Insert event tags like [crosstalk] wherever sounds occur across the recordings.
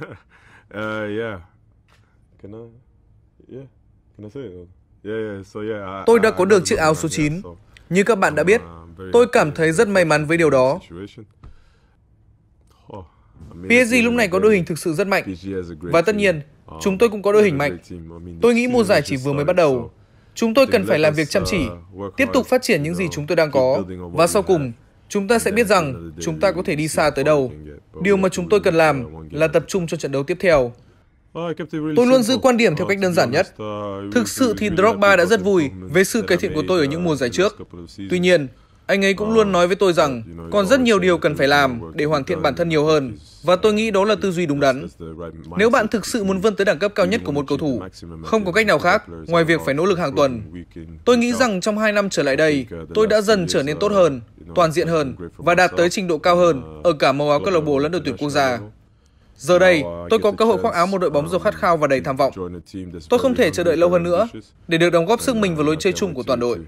[laughs] uh, yeah. Can I? Yeah. Can I say it? Yeah, yeah. So yeah. I, tôi đã có được chiếc áo số 9. Như các bạn đã biết, uh, tôi cảm thấy rất may mắn với điều đó. Oh, PSG lúc này có đội hình thực sự rất mạnh. Và tất nhiên, um, chúng tôi cũng có đội hình mạnh. Tôi nghĩ mùa giải chỉ vừa mới bắt đầu. Chúng tôi cần phải làm việc chăm chỉ, uh, tiếp tục phát triển những gì chúng tôi đang có. Và sau cùng, Chúng ta sẽ biết rằng chúng ta có thể đi xa tới đâu. Điều mà chúng tôi cần làm là tập trung cho trận đấu tiếp theo. Tôi luôn giữ quan điểm theo cách đơn giản nhất. Thực sự thì Drogba đã rất vui về sự cải thiện của tôi ở những mùa giải trước. Tuy nhiên, anh ấy cũng luôn nói với tôi rằng còn rất nhiều điều cần phải làm để hoàn thiện bản thân nhiều hơn và tôi nghĩ đó là tư duy đúng đắn. Nếu bạn thực sự muốn vươn tới đẳng cấp cao nhất của một cầu thủ, không có cách nào khác ngoài việc phải nỗ lực hàng tuần. Tôi nghĩ rằng trong hai năm trở lại đây, tôi đã dần trở nên tốt hơn toàn diện hơn và đạt tới trình độ cao hơn ở cả màu áo câu lạc bộ lẫn đội tuyển quốc gia. Giờ đây, tôi có cơ hội khoác áo một đội bóng rổ khát khao và đầy tham vọng. Tôi không thể chờ đợi lâu hơn nữa để được đóng góp sức mình vào lối chơi chung của toàn đội.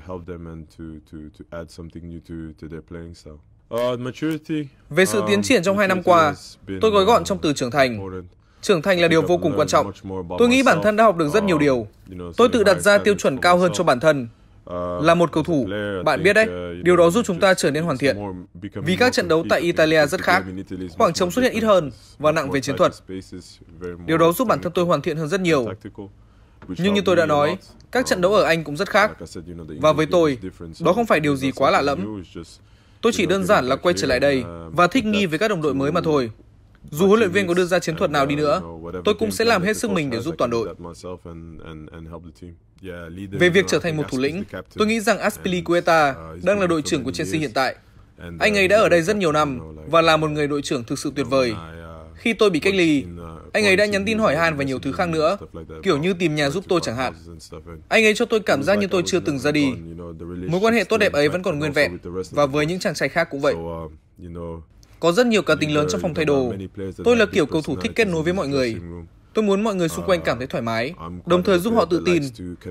Về sự tiến triển trong hai năm qua, tôi gói gọn trong từ trưởng thành. Trưởng thành là điều vô cùng quan trọng. Tôi nghĩ bản thân đã học được rất nhiều điều. Tôi tự đặt ra tiêu chuẩn cao hơn cho bản thân Ờ, là một cầu thủ, bạn biết đấy, điều đó giúp chúng ta trở nên hoàn thiện. Vì các trận đấu tại Italia rất khác, khoảng trống xuất hiện ít hơn và nặng về chiến thuật. Điều đó giúp bản thân tôi hoàn thiện hơn rất nhiều. Nhưng như tôi đã nói, các trận đấu ở Anh cũng rất khác. Và với tôi, đó không phải điều gì quá lạ lẫm. Tôi chỉ đơn giản là quay trở lại đây uh, và thích nghi với các đồng đội mới mà thôi. Dù huấn luyện viên có đưa ra chiến thuật nào đi nữa, tôi cũng sẽ làm hết sức mình để giúp toàn đội. Về việc trở thành một thủ lĩnh, tôi nghĩ rằng Aspilicueta đang là đội trưởng của Chelsea hiện tại. Anh ấy đã ở đây rất nhiều năm và là một người đội trưởng thực sự tuyệt vời. Khi tôi bị cách ly, anh ấy đã nhắn tin hỏi han và nhiều thứ khác nữa, kiểu như tìm nhà giúp tôi chẳng hạn. Anh ấy cho tôi cảm giác như tôi chưa từng ra đi. Mối quan hệ tốt đẹp ấy vẫn còn nguyên vẹn, và với những chàng trai khác cũng vậy. Có rất nhiều cá tính lớn trong phòng thay đồ. Tôi là kiểu cầu thủ thích kết nối với mọi người. Tôi muốn mọi người xung quanh cảm thấy thoải mái, đồng thời giúp họ tự tin.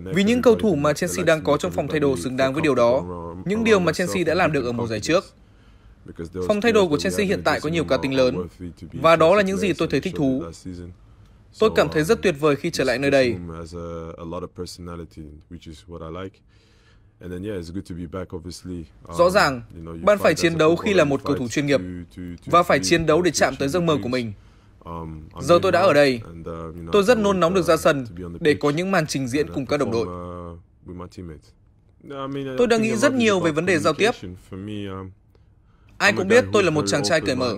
Vì những cầu thủ mà Chelsea đang có trong phòng thay đồ xứng đáng với điều đó, những điều mà Chelsea đã làm được ở mùa giải trước. Phòng thay đồ của Chelsea hiện tại có nhiều cá tính lớn, và đó là những gì tôi thấy thích thú. Tôi cảm thấy rất tuyệt vời khi trở lại nơi đây. Um, Rõ ràng, bạn phải chiến đấu khi là một cầu thủ chuyên nghiệp và phải chiến đấu để chạm tới giấc mơ của mình. Um, Giờ tôi đã ở đây. Uh, tôi rất nôn nóng được ra sân để có những màn trình uh, diễn cùng các đồng đội. Uh, tôi đang nghĩ rất nhiều về vấn đề giao tiếp. Um, Ai cũng biết tôi là một chàng trai cởi mở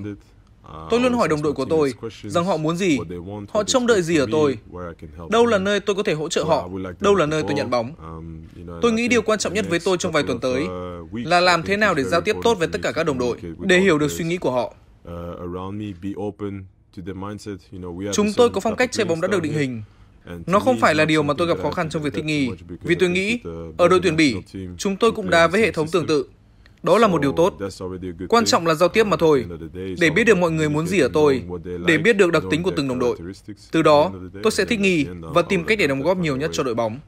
Tôi luôn hỏi đồng đội của tôi rằng họ muốn gì, họ trông đợi gì ở tôi, đâu là nơi tôi có thể hỗ trợ họ, đâu là nơi tôi nhận bóng. Um, tôi nghĩ điều quan trọng nhất với tôi trong vài tuần tới uh, là làm thế nào để giao tiếp tốt với tất cả các đồng đội, để hiểu được suy nghĩ của họ. Uh, chúng tôi có phong cách chơi bóng đã được định hình. Nó không phải là điều mà tôi gặp khó khăn trong việc thích nghi, vì tôi nghĩ uh, ở đội tuyển Bỉ, chúng tôi cũng đá với hệ thống tương tự. Đó là một điều tốt. Quan trọng là giao tiếp mà thôi, để biết được mọi người muốn gì ở tôi, để biết được đặc tính của từng đồng đội. Từ đó, tôi sẽ thích nghi và tìm cách để đóng góp nhiều nhất cho đội bóng.